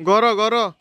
Agora, agora,